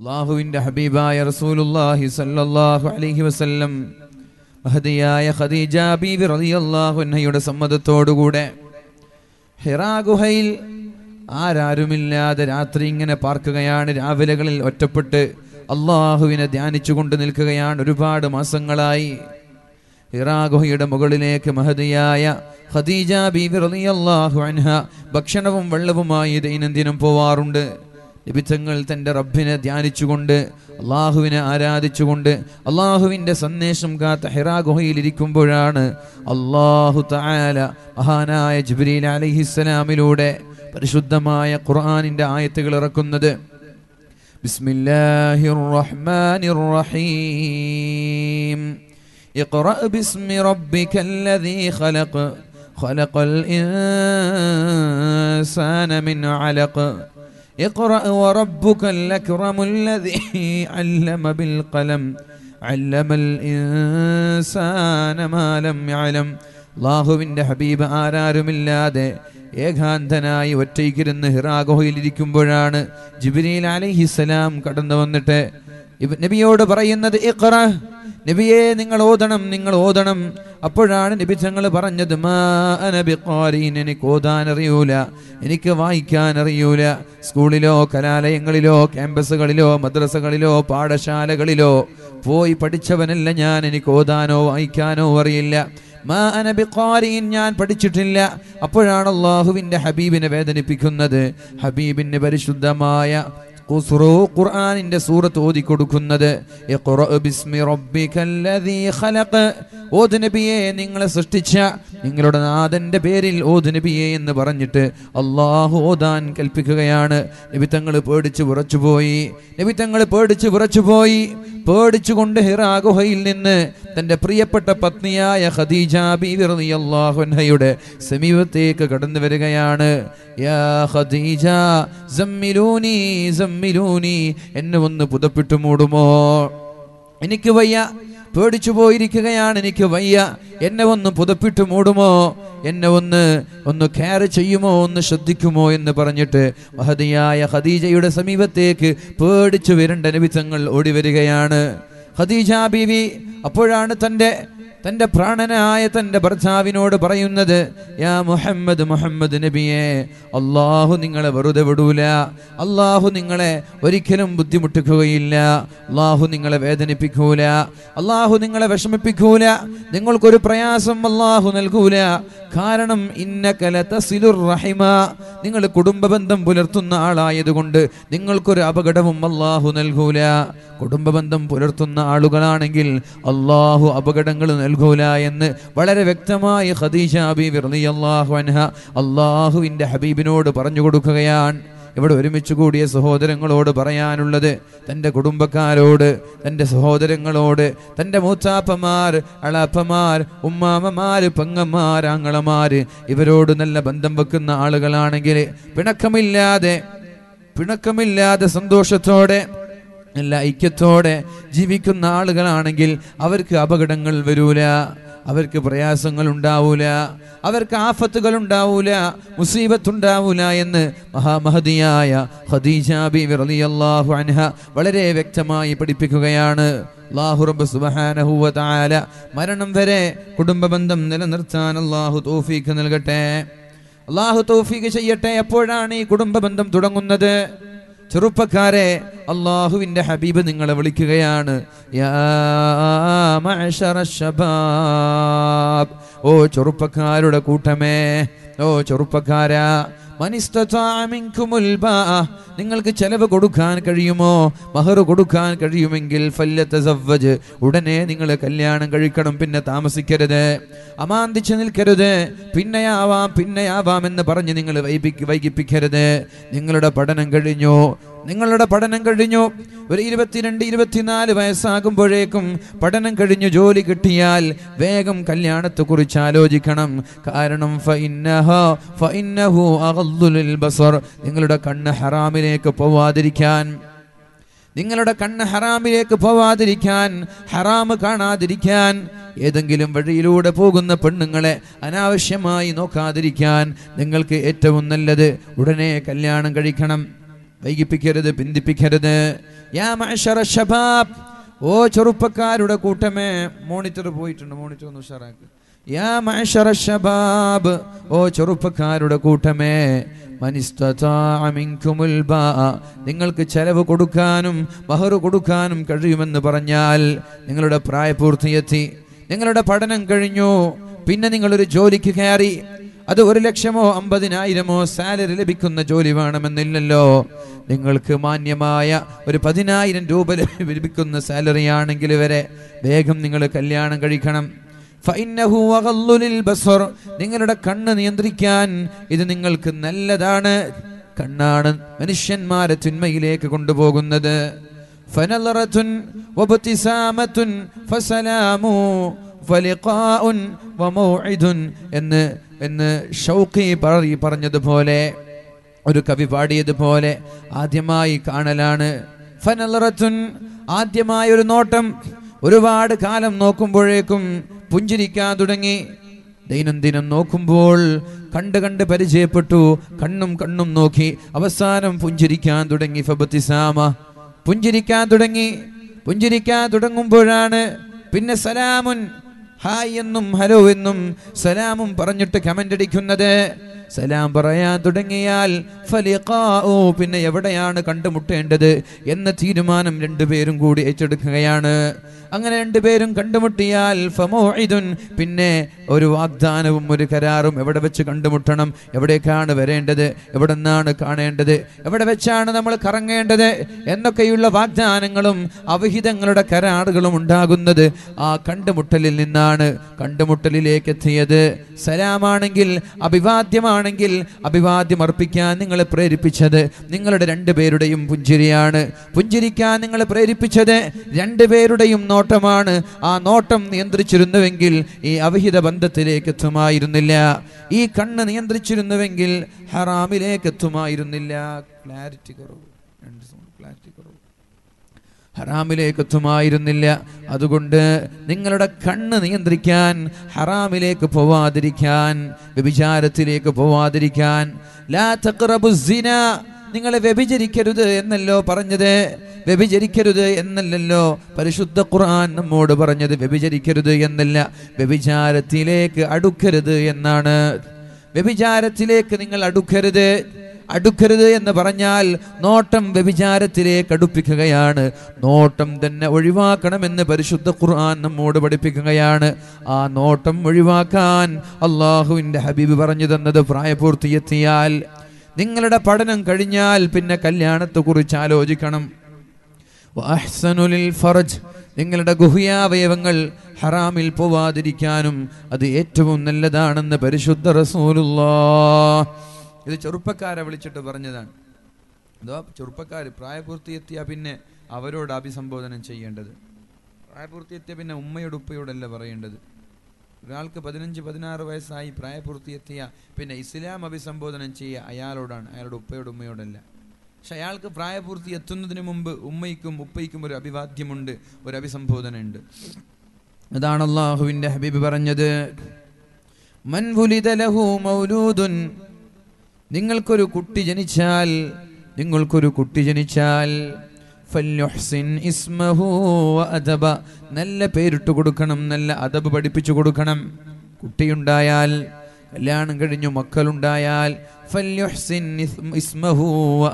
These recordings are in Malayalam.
അള്ളാഹുവിൻ്റെ ഹബീബായ റസൂലുള്ളാഹി സല്ലല്ലാഹു അലൈഹി വസല്ലം മഹദിയായ ഖദീജ ബീബി റളിയല്ലാഹു അൻഹയുടെ കൂടെ ഹിറാ ഗുഹയിൽ ആരാരുമില്ലാതെ രാത്രി ഇങ്ങനെ പാർക്കുകയാണ് രാവിലകളിൽ ഒറ്റപ്പെട്ട് അള്ളാഹുവിനെ ധ്യാനിച്ചുകൊണ്ട് നിൽക്കുകയാണ് ഒരുപാട് മാസങ്ങളായി ഗുഹയുടെ മുകളിലേക്ക് മഹദിയായ ഖദീജ ബീബി റളിയല്ലാഹു അൻഹ ഭക്ഷണവും വെള്ളവുമായി ദൈനംദിനം പോവാറുണ്ട് നിമിത്തങ്ങൾ തൻ്റെ റബ്ബിനെ ധ്യാനിച്ചുകൊണ്ട് അള്ളാഹുവിനെ ആരാധിച്ചുകൊണ്ട് അള്ളാഹുവിൻ്റെ സന്ദേശം കാത്ത ഹെറാ ഗുഹയിലിരിക്കുമ്പോഴാണ് അള്ളാഹു താല മഹാനായ ജബ്രീൽ അലഹിസ്സലാമിലൂടെ പരിശുദ്ധമായ ഖുർആാനിൻ്റെ ആയത്തുകൾ ഇറക്കുന്നത് ബിസ്മില്ലാഹിർ റഹ്മാനിർ റഹീം اقرأ باسم ربك الذي خلق خلق الإنسان من علق اقرأ وربك الأكرم الذي علم بالقلم علم الإنسان ما لم يعلم അള്ളാഹുവിൻ്റെ ഹബീബ് ആരാരുമില്ലാതെ ഏകാന്തനായി ഒറ്റയ്ക്കിരുന്ന് ഹിറാഗുഹയിലിരിക്കുമ്പോഴാണ് ജിബിരിയിൽ അലഹിസലാം കടന്നു വന്നിട്ട് നബിയോട് പറയുന്നത് ഇഖറ നബിയെ നിങ്ങൾ ഓതണം നിങ്ങൾ ഓതണം അപ്പോഴാണ് നബി തങ്ങൾ പറഞ്ഞത് എനിക്ക് ഓതാൻ അറിയൂല എനിക്ക് വായിക്കാൻ അറിയൂല സ്കൂളിലോ കലാലയങ്ങളിലോ ക്യാമ്പസുകളിലോ മദ്രസകളിലോ പാഠശാലകളിലോ പോയി പഠിച്ചവനല്ല ഞാൻ എനിക്ക് ഓതാനോ വായിക്കാനോ അറിയില്ല ഞാൻ പഠിച്ചിട്ടില്ല അപ്പോഴാണ് അള്ളാഹുവിന്റെ ഹബീബിനെ വേദനിപ്പിക്കുന്നത് ഹബീബിന്റെ പരിശുദ്ധമായ ഖുർആാനിന്റെ സൂറത്ത് ഓതി കൊടുക്കുന്നത് നിങ്ങളെ സൃഷ്ടിച്ച നിങ്ങളുടെ നാഥന്റെ പേരിൽ ഓദനബിയെ എന്ന് പറഞ്ഞിട്ട് അള്ളാഹു ഓദാൻ കൽപ്പിക്കുകയാണ് നിബിത്തങ്ങൾ പേടിച്ച് ഉറച്ചുപോയി നിബിത്തങ്ങൾ പേടിച്ച് ഉറച്ചുപോയി പേടിച്ചുകൊണ്ട് ഹിറാഗുഹയിൽ നിന്ന് തൻ്റെ പ്രിയപ്പെട്ട പത്നിയായ ഖദീജ ബീവി സമീപത്തേക്ക് കടന്നു വരികയാണ് യാ ഖദീജ എന്നെ ഒന്ന് പുതപ്പിട്ട് മൂടുമോ എനിക്ക് വയ്യ പേടിച്ചു പോയിരിക്കുകയാണ് എനിക്ക് വയ്യ എന്നെ ഒന്ന് പുതപ്പിട്ട് മൂടുമോ എന്നെ ഒന്ന് ഒന്ന് കെയർ ചെയ്യുമോ ഒന്ന് ശ്രദ്ധിക്കുമോ എന്ന് പറഞ്ഞിട്ട് മഹതിയായ ഖദീജയുടെ സമീപത്തേക്ക് പേടിച്ചു വരണ്ട നബിത്തങ്ങൾ ഓടിവരികയാണ് ഖദീജ ബീവി അപ്പോഴാണ് തൻ്റെ തൻ്റെ പ്രാണനായ തൻ്റെ ഭർത്താവിനോട് പറയുന്നത് യാ മുഹമ്മദ് മുഹമ്മദ് നബിയെ അള്ളാഹു നിങ്ങളെ വെറുതെ വിടൂല അള്ളാഹു നിങ്ങളെ ഒരിക്കലും ബുദ്ധിമുട്ടിക്കുകയില്ല അള്ളാഹു നിങ്ങളെ വേദനിപ്പിക്കൂല അള്ളാഹു നിങ്ങളെ വിഷമിപ്പിക്കൂല നിങ്ങൾക്കൊരു പ്രയാസം അള്ളാഹു നൽകൂല കാരണം ഇന്നകല തസിലുർ റഹിമ നിങ്ങൾ കുടുംബ ബന്ധം പുലർത്തുന്ന ആളായതുകൊണ്ട് നിങ്ങൾക്കൊരു അപകടവും അള്ളാഹു നൽകൂല കുടുംബബന്ധം പുലർത്തുന്ന ആളുകളാണെങ്കിൽ അള്ളാഹു അപകടങ്ങൾ നൽകൂല എന്ന് വളരെ വ്യക്തമായി ഖദീജ ഹബീബ് അള്ളാഹു അൻഹ അള്ളാഹുവിൻ്റെ ഹബീബിനോട് പറഞ്ഞു കൊടുക്കുകയാണ് ഇവിടെ ഒരുമിച്ച് കൂടിയ സഹോദരങ്ങളോട് പറയാനുള്ളത് തൻ്റെ കുടുംബക്കാരോട് തൻ്റെ സഹോദരങ്ങളോട് തൻ്റെ മൂത്താപ്പമാർ അളാപ്പമാർ ഉമ്മാമ്മമാർ പെങ്ങന്മാർ ആങ്ങളമാർ ഇവരോട് നല്ല ബന്ധം വെക്കുന്ന ആളുകളാണെങ്കിൽ പിണക്കമില്ലാതെ പിണക്കമില്ലാതെ സന്തോഷത്തോടെ എല്ലാ ഐക്യത്തോടെ ജീവിക്കുന്ന ആളുകളാണെങ്കിൽ അവർക്ക് അപകടങ്ങൾ വരൂല അവർക്ക് പ്രയാസങ്ങൾ ഉണ്ടാവൂല അവർക്ക് ആഫത്തുകൾ ഉണ്ടാവൂല മുസീബത്തുണ്ടാവൂല എന്ന് മഹാമഹതിയായ ഹദീജ ബി റളിയല്ലാഹു അൻഹ വളരെ വ്യക്തമായി പഠിപ്പിക്കുകയാണ് അള്ളാഹു റബ്ബ് സുബ്ഹാനഹു തആല മരണം വരെ കുടുംബബന്ധം നിലനിർത്താൻ അള്ളാഹു തൗഫീഖ് നൽകട്ടെ അള്ളാഹു തൗഫീഖ് ചെയ്യട്ടെ എപ്പോഴാണ് ഈ കുടുംബബന്ധം തുടങ്ങുന്നത് ചെറുപ്പക്കാരെ അള്ളാഹുവിന്റെ ഹബീബ് നിങ്ങളെ വിളിക്കുകയാണ് ഓ ചെറുപ്പക്കാരുടെ കൂട്ടമേ ഓ ചെറുപ്പക്കാരാ നിങ്ങൾക്ക് ചെലവ് കൊടുക്കാൻ കഴിയുമോ മഹർ കൊടുക്കാൻ കഴിയുമെങ്കിൽ ഉടനെ നിങ്ങൾ കല്യാണം കഴിക്കണം പിന്നെ താമസിക്കരുത് അമാന്തിച്ചു നിൽക്കരുത് പിന്നെയാവാം പിന്നെയാവാം എന്ന് പറഞ്ഞ് നിങ്ങൾ വൈകിപ്പിക്കരുത് നിങ്ങളുടെ പഠനം കഴിഞ്ഞു നിങ്ങളുടെ പഠനം കഴിഞ്ഞു ഒരു ഇരുപത്തിരണ്ട് ഇരുപത്തിനാല് വയസ്സാകുമ്പോഴേക്കും പഠനം കഴിഞ്ഞു ജോലി കിട്ടിയാൽ വേഗം കല്യാണത്തെക്കുറിച്ച് ആലോചിക്കണം കാരണം ബസർ നിങ്ങളുടെ കണ്ണ് ഹറാമിലേക്ക് പോവാതിരിക്കാൻ നിങ്ങളുടെ കണ്ണ് ഹറാമിലേക്ക് പോവാതിരിക്കാൻ ഹറാമ് കാണാതിരിക്കാൻ ഏതെങ്കിലും വഴിയിലൂടെ പോകുന്ന പെണ്ണുങ്ങളെ അനാവശ്യമായി നോക്കാതിരിക്കാൻ നിങ്ങൾക്ക് ഏറ്റവും നല്ലത് ഉടനെ കല്യാണം കഴിക്കണം വൈകിപ്പിക്കരുത് പിന്തിപ്പിക്കരുത് യാ മഷറ ശബാബ് ഓ ചെറുപ്പക്കാരുടെ കൂട്ടമേ മോണിറ്റർ പോയിട്ടുണ്ട് മോണിറ്റർ ഒന്ന് ഉഷാറാക്ക് യാ മഹേശ്വര ഷബാബ് ഓ ചെറുപ്പക്കാരുടെ കൂട്ടമേ നിങ്ങൾക്ക് ചെലവ് കൊടുക്കാനും ബഹർ കൊടുക്കാനും കഴിയുമെന്ന് പറഞ്ഞാൽ നിങ്ങളുടെ പ്രായപൂർത്തിയെത്തി നിങ്ങളുടെ പഠനം കഴിഞ്ഞു പിന്നെ നിങ്ങളൊരു ജോലിക്ക് കയറി അത് ഒരു ലക്ഷമോ അമ്പതിനായിരമോ സാലറി ലഭിക്കുന്ന ജോലി വേണമെന്നില്ലല്ലോ നിങ്ങൾക്ക് മാന്യമായ ഒരു പതിനായിരം രൂപ ലഭിക്കുന്ന സാലറി ആണെങ്കിൽ വരെ വേഗം നിങ്ങൾ കല്യാണം കഴിക്കണം നിങ്ങളുടെ കണ്ണ് നിയന്ത്രിക്കാൻ ഇത് നിങ്ങൾക്ക് നല്ലതാണ് കണ്ണാണ് മനുഷ്യന്മാരെ തിന്മയിലേക്ക് കൊണ്ടുപോകുന്നത് എന്ന് എന്ന് ഷൗക്കി പറ പറഞ്ഞതുപോലെ ഒരു കവി പാടിയതുപോലെ ആദ്യമായി കാണലാണ് ഫനലറത്തുൻ ആദ്യമായി ഒരു നോട്ടം ഒരുപാട് കാലം നോക്കുമ്പോഴേക്കും പുഞ്ചിരിക്കാൻ തുടങ്ങി ദൈനംദിനം നോക്കുമ്പോൾ കണ്ട് കണ്ട് പരിചയപ്പെട്ടു കണ്ണും കണ്ണും നോക്കി അവസാനം പുഞ്ചിരിക്കാൻ തുടങ്ങി ഫബത്തിസാമ പുഞ്ചിരിക്കാൻ തുടങ്ങി പുഞ്ചിരിക്കാൻ തുടങ്ങുമ്പോഴാണ് പിന്നെ സലാമുൻ ഹായ് എന്നും ഹലോ എന്നും സലാമും പറഞ്ഞിട്ട് കമന്റ് അടിക്കുന്നത് സലാം പറയാൻ തുടങ്ങിയാൽ ഫലിഖാഊ പിന്നെ എവിടെയാണ് കണ്ടുമുട്ടേണ്ടത് എന്ന തീരുമാനം രണ്ടുപേരും കൂടി ഏറ്റെടുക്കുകയാണ് അങ്ങനെ രണ്ടുപേരും കണ്ടുമുട്ടിയാൽ ഇതുൻ പിന്നെ ഒരു വാഗ്ദാനവും ഒരു കരാറും എവിടെ വെച്ച് കണ്ടുമുട്ടണം എവിടേക്കാണ് വരേണ്ടത് എവിടെ നിന്നാണ് കാണേണ്ടത് എവിടെ വെച്ചാണ് നമ്മൾ കറങ്ങേണ്ടത് എന്നൊക്കെയുള്ള വാഗ്ദാനങ്ങളും അവഹിതങ്ങളുടെ കരാറുകളും ഉണ്ടാകുന്നത് ആ കണ്ടുമുട്ടലിൽ നിന്നാണ് കണ്ടുമുട്ടലിലേക്ക് എത്തിയത് സലാമാണെങ്കിൽ അഭിവാദ്യമാണ് ആണെങ്കിൽ അഭിവാദ്യം അർപ്പിക്കാൻ നിങ്ങളെ പ്രേരിപ്പിച്ചത് നിങ്ങളുടെ രണ്ടുപേരുടെയും പുഞ്ചിരിയാണ് പുഞ്ചിരിക്കാൻ നിങ്ങളെ പ്രേരിപ്പിച്ചത് രണ്ടുപേരുടെയും നോട്ടമാണ് ആ നോട്ടം നിയന്ത്രിച്ചിരുന്നുവെങ്കിൽ ഈ അവിഹിത ബന്ധത്തിലേക്ക് എത്തുമായിരുന്നില്ല ഈ കണ്ണ് നിയന്ത്രിച്ചിരുന്നുവെങ്കിൽ ഹറാമിലേക്ക് എത്തുമായിരുന്നില്ല ക്ലാരിറ്റി കുറവ് ഹറാമിലേക്ക് എത്തുമായിരുന്നില്ല അതുകൊണ്ട് നിങ്ങളുടെ കണ്ണ് നിയന്ത്രിക്കാൻ ഹറാമിലേക്ക് പോവാതിരിക്കാൻ വ്യഭിചാരത്തിലേക്ക് പോവാതിരിക്കാൻ ലാ നിങ്ങളെ വ്യഭിചരിക്കരുത് എന്നല്ലോ പറഞ്ഞത് വ്യഭിചരിക്കരുത് എന്നല്ലല്ലോ പരിശുദ്ധ ഖുർആൻ നമ്മോട് പറഞ്ഞത് വ്യഭിചരിക്കരുത് എന്നല്ല വ്യഭിചാരത്തിലേക്ക് അടുക്കരുത് എന്നാണ് വ്യഭിചാരത്തിലേക്ക് നിങ്ങൾ അടുക്കരുത് അടുക്കരുത് എന്ന് പറഞ്ഞാൽ നോട്ടം വ്യഭിചാരത്തിലേക്ക് അടുപ്പിക്കുകയാണ് നോട്ടം തന്നെ ഒഴിവാക്കണമെന്ന് പരിശുദ്ധ ഖുർആൻ നമ്മോട് പഠിപ്പിക്കുകയാണ് ആ നോട്ടം ഒഴിവാക്കാൻ അള്ളാഹുവിൻ്റെ ഹബീബ് പറഞ്ഞു തന്നത് പ്രായപൂർത്തിയെത്തിയാൽ നിങ്ങളുടെ പഠനം കഴിഞ്ഞാൽ പിന്നെ കല്യാണത്തെക്കുറിച്ച് ആലോചിക്കണം ഫറജ് നിങ്ങളുടെ ഗുഹ്യാവയവങ്ങൾ ഹറാമിൽ പോവാതിരിക്കാനും അത് ഏറ്റവും നല്ലതാണെന്ന് പരിശുദ്ധ റസൂലുള്ള ഇത് ചെറുപ്പക്കാരെ വിളിച്ചിട്ട് പറഞ്ഞതാണ് അതോ ചെറുപ്പക്കാർ പ്രായപൂർത്തിയെത്തിയാൽ പിന്നെ അവരോട് അഭിസംബോധനം ചെയ്യേണ്ടത് പ്രായപൂർത്തിയെത്തിയ പിന്നെ ഉമ്മയോട് ഉപ്പയോടല്ല പറയേണ്ടത് ഒരാൾക്ക് പതിനഞ്ച് പതിനാറ് വയസ്സായി പ്രായപൂർത്തിയെത്തിയ പിന്നെ ഇസ്ലാം അഭിസംബോധനം ചെയ്യുക അയാളോടാണ് അയാളുടെ ഉപ്പയോട് ഉമ്മയോടല്ല പക്ഷെ അയാൾക്ക് പ്രായപൂർത്തി എത്തുന്നതിന് മുമ്പ് ഉമ്മയ്ക്കും ഉപ്പയ്ക്കും ഒരു അഭിവാദ്യമുണ്ട് ഒരു അഭിസംബോധന ഉണ്ട് അതാണ് അള്ളാഹുവിന്റെ ഹബീബ് പറഞ്ഞത് മൻഫുലിതലഹു മൗലൂദുൻ നിങ്ങൾക്കൊരു കുട്ടി ജനിച്ചാൽ നിങ്ങൾക്കൊരു കുട്ടി ജനിച്ചാൽ നല്ല പേരിട്ട് കൊടുക്കണം നല്ല അദബ് പഠിപ്പിച്ചു കൊടുക്കണം കുട്ടിയുണ്ടായാൽ കല്യാണം കഴിഞ്ഞു മക്കളുണ്ടായാൽ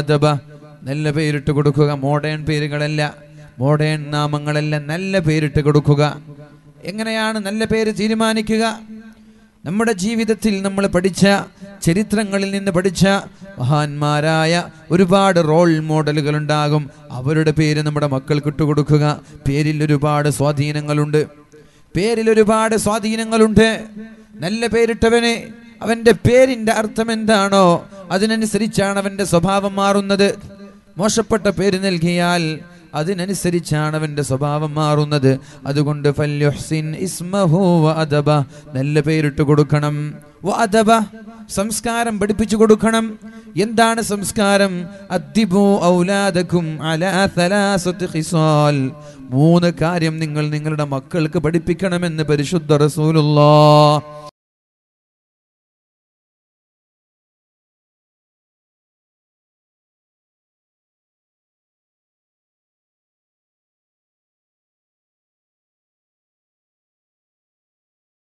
അദബ നല്ല പേരിട്ട് കൊടുക്കുക മോഡേൺ പേരുകളല്ല മോഡേൺ നാമങ്ങളല്ല നല്ല പേരിട്ട് കൊടുക്കുക എങ്ങനെയാണ് നല്ല പേര് തീരുമാനിക്കുക നമ്മുടെ ജീവിതത്തിൽ നമ്മൾ പഠിച്ച ചരിത്രങ്ങളിൽ നിന്ന് പഠിച്ച മഹാന്മാരായ ഒരുപാട് റോൾ മോഡലുകൾ ഉണ്ടാകും അവരുടെ പേര് നമ്മുടെ മക്കൾക്ക് ഇട്ടുകൊടുക്കുക പേരിൽ ഒരുപാട് സ്വാധീനങ്ങളുണ്ട് പേരിൽ ഒരുപാട് സ്വാധീനങ്ങളുണ്ട് നല്ല പേരിട്ടവനെ അവൻ്റെ പേരിൻ്റെ അർത്ഥം എന്താണോ അതിനനുസരിച്ചാണ് അവൻ്റെ സ്വഭാവം മാറുന്നത് മോശപ്പെട്ട പേര് നൽകിയാൽ അതിനനുസരിച്ചാണ് അവൻ്റെ സ്വഭാവം മാറുന്നത് അതുകൊണ്ട് ഇസ്മഹു നല്ല പേരിട്ട് കൊടുക്കണം സംസ്കാരം പഠിപ്പിച്ചു കൊടുക്കണം എന്താണ് സംസ്കാരം ഖിസാൽ മൂന്ന് കാര്യം നിങ്ങൾ നിങ്ങളുടെ മക്കൾക്ക് പഠിപ്പിക്കണമെന്ന് പരിശുദ്ധ റസൂലുള്ളാഹ്